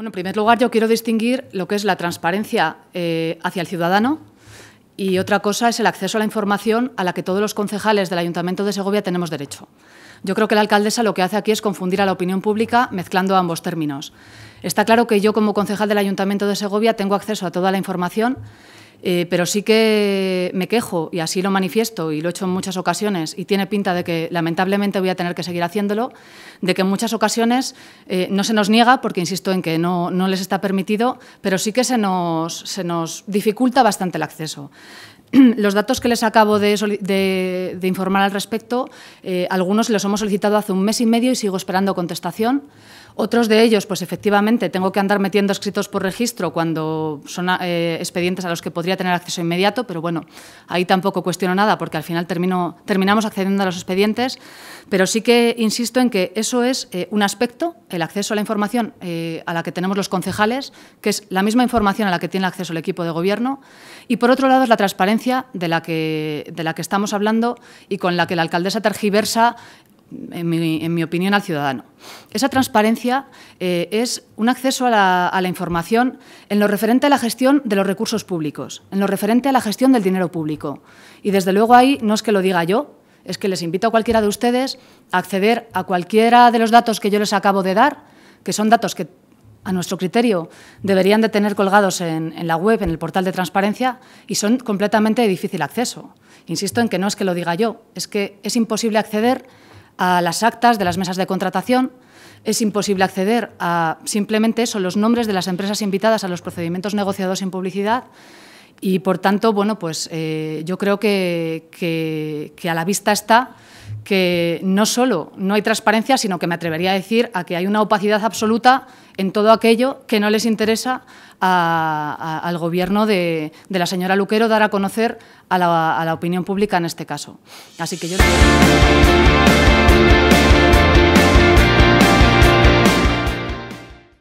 Bueno, en primer lugar, yo quiero distinguir lo que es la transparencia eh, hacia el ciudadano y otra cosa es el acceso a la información a la que todos los concejales del Ayuntamiento de Segovia tenemos derecho. Yo creo que la alcaldesa lo que hace aquí es confundir a la opinión pública mezclando ambos términos. Está claro que yo, como concejal del Ayuntamiento de Segovia, tengo acceso a toda la información eh, pero sí que me quejo, y así lo manifiesto, y lo he hecho en muchas ocasiones, y tiene pinta de que lamentablemente voy a tener que seguir haciéndolo, de que en muchas ocasiones eh, no se nos niega, porque insisto en que no, no les está permitido, pero sí que se nos, dificulta bastante el acceso los datos que les acabo de, informar al respecto, eh, algunos los hemos solicitado hace un mes y medio y sigo esperando contestación. Otros de ellos, pues efectivamente, tengo que andar metiendo escritos por registro cuando son eh, expedientes a los que podría tener acceso inmediato, pero bueno, ahí tampoco cuestiono nada porque al final terminamos accediendo a los expedientes, pero sí que insisto en que eso es eh, un aspecto, el acceso a la información eh, a la que tenemos los concejales, que es la misma información a la que tiene acceso el equipo de gobierno, y por otro lado es la transparencia de la que, de la que estamos hablando y con la que la alcaldesa tergiversa en mi, opinión, al ciudadano. Esa transparencia eh, es un acceso a la, información en lo referente a la gestión de los recursos públicos, en lo referente a la gestión del dinero público. Y desde luego ahí no es que lo diga yo, es que les invito a cualquiera de ustedes a acceder a cualquiera de los datos que yo les acabo de dar, que son datos que a nuestro criterio, deberían de tener colgados en, en, la web, en el portal de transparencia, y son completamente de difícil acceso. Insisto en que no es que lo diga yo, es que es imposible acceder a las actas de las mesas de contratación. Es imposible acceder a simplemente eso, los nombres de las empresas invitadas a los procedimientos negociados en publicidad. Y por tanto, bueno, pues eh, yo creo que a la vista está que no solo no hay transparencia, sino que me atrevería a decir a que hay una opacidad absoluta en todo aquello que no les interesa al gobierno de, la señora Luquero dar a conocer a la, a la opinión pública en este caso. Así que yo.